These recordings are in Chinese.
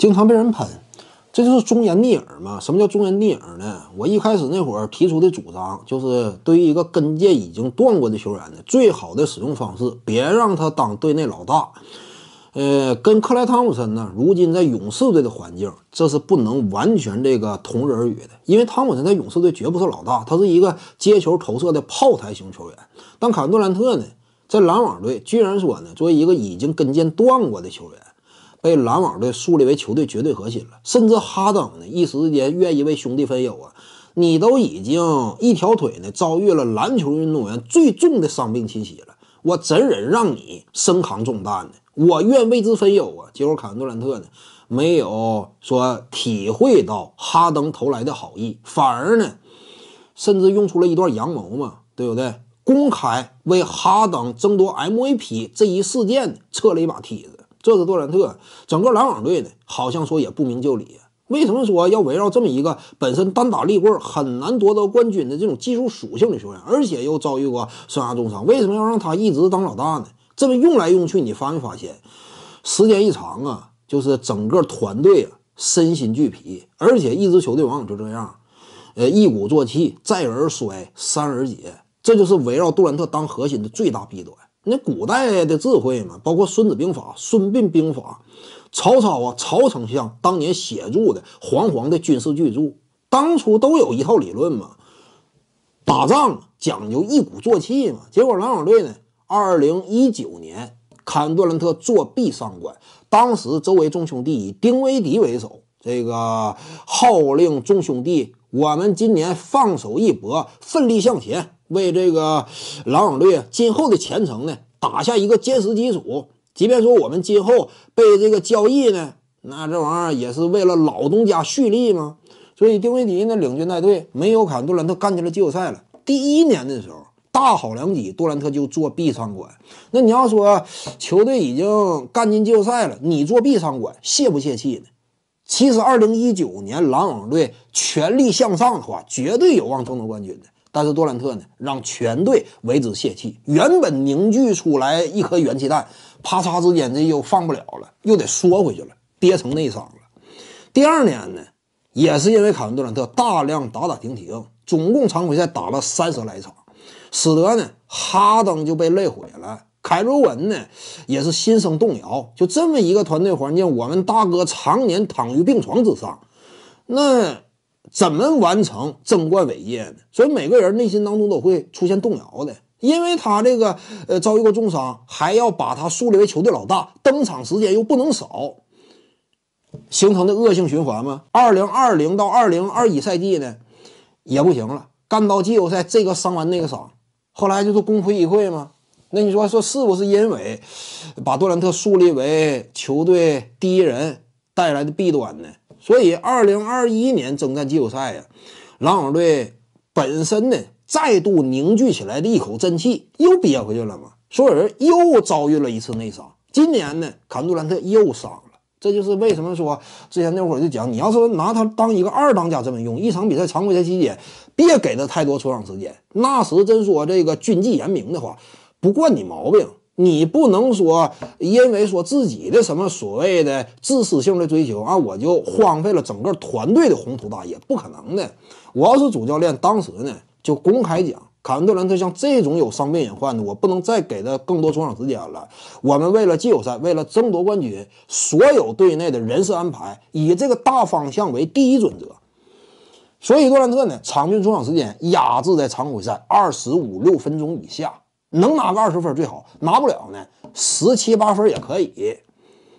经常被人喷，这就是忠言逆耳嘛？什么叫忠言逆耳呢？我一开始那会儿提出的主张就是，对于一个跟腱已经断过的球员呢，最好的使用方式，别让他当队内老大。呃，跟克莱·汤普森呢，如今在勇士队的环境，这是不能完全这个同日而语的，因为汤普森在勇士队绝不是老大，他是一个接球投射的炮台型球员。但卡杜兰特呢，在篮网队，居然说呢，作为一个已经跟腱断过的球员。被篮网队树立为球队绝对核心了，甚至哈登呢，一时之间愿意为兄弟分忧啊，你都已经一条腿呢遭遇了篮球运动员最重的伤病侵袭了，我怎忍让你身扛重担呢？我愿为之分忧啊！结果凯文杜兰特呢，没有说体会到哈登投来的好意，反而呢，甚至用出了一段阳谋嘛，对不对？公开为哈登争夺 MVP 这一事件呢，撤了一把梯子。这是杜兰特，整个篮网队呢，好像说也不明就里。为什么说要围绕这么一个本身单打立棍很难夺得冠军的这种技术属性的球员，而且又遭遇过生涯重伤，为什么要让他一直当老大呢？这么用来用去，你发没发现？时间一长啊，就是整个团队啊身心俱疲，而且一支球队往往就这样，呃，一鼓作气，再而衰，三而竭。这就是围绕杜兰特当核心的最大弊端。那古代的智慧嘛，包括《孙子兵法》《孙膑兵法》，曹操啊，曹丞相当年写著的煌煌的军事巨著，当初都有一套理论嘛。打仗讲究一鼓作气嘛。结果郎网队呢，二零一九年坎顿伦特作弊上官，当时周围众兄弟以丁威迪为首，这个号令众兄弟。我们今年放手一搏，奋力向前，为这个篮网队今后的前程呢打下一个坚实基础。即便说我们今后被这个交易呢，那这玩意儿也是为了老东家蓄力嘛。所以丁威迪呢领军带队，没有坎杜兰特干进了季后赛了。第一年的时候大好良机，杜兰特就做 B 场管。那你要说球队已经干进季后赛了，你做 B 场管泄不泄气呢？其实，二零一九年，篮网队全力向上的话，绝对有望争夺冠军的。但是，杜兰特呢，让全队为之泄气。原本凝聚出来一颗元气弹，啪嚓之间，这又放不了了，又得缩回去了，跌成内伤了。第二年呢，也是因为凯文·杜兰特大量打打停停，总共常规赛打了三十来场，使得呢，哈登就被累毁了。凯螺文呢，也是心生动摇。就这么一个团队环境，我们大哥常年躺于病床之上，那怎么完成争冠伟业呢？所以每个人内心当中都会出现动摇的，因为他这个呃遭遇过重伤，还要把他树立为球队老大，登场时间又不能少，形成的恶性循环吗？二零二零到二零二一赛季呢，也不行了，干到季后赛，这个伤完那个伤，后来就是功亏一篑嘛。那你说说是不是因为把杜兰特树立为球队第一人带来的弊端呢？所以二零二一年征战季后赛呀，篮网队本身呢再度凝聚起来的一口真气又憋回去了嘛？所有人又遭遇了一次内伤。今年呢，坎杜兰特又伤了，这就是为什么说之前那会儿就讲，你要是拿他当一个二当家这么用，一场比赛常规赛期间别给他太多出场时间。那时真说这个军纪严明的话。不惯你毛病，你不能说因为说自己的什么所谓的自私性的追求啊，我就荒废了整个团队的宏图大业，不可能的。我要是主教练，当时呢就公开讲，凯文·杜兰特像这种有伤病隐患的，我不能再给他更多出场时间了。我们为了季后赛，为了争夺冠军，所有队内的人事安排以这个大方向为第一准则。所以杜兰特呢，场均出场时间压制在常规赛二十五六分钟以下。能拿个二十分最好，拿不了呢，十七八分也可以。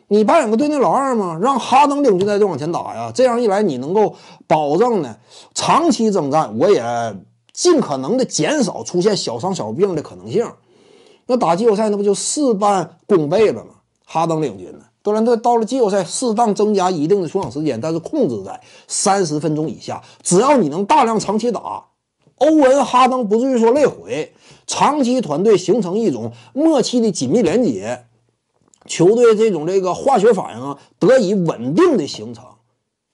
你扮演个队内老二嘛，让哈登领军带队往前打呀。这样一来，你能够保证呢长期征战，我也尽可能的减少出现小伤小病的可能性。那打季后赛，那不就事半功倍了吗？哈登领军呢，杜兰特到了季后赛，适当增加一定的出场时间，但是控制在三十分钟以下。只要你能大量长期打，欧文、哈登不至于说累毁。长期团队形成一种默契的紧密连接，球队这种这个化学反应得以稳定的形成，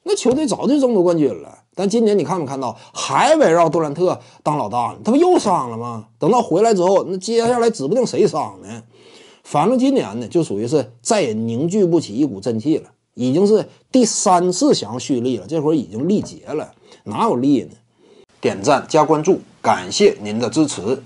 那球队早就争夺冠军了。但今年你看没看到，还围绕杜兰特当老大呢？他不又伤了吗？等到回来之后，那接下来指不定谁伤呢。反正今年呢，就属于是再也凝聚不起一股真气了，已经是第三次想蓄力了，这会儿已经力竭了，哪有力呢？点赞加关注，感谢您的支持。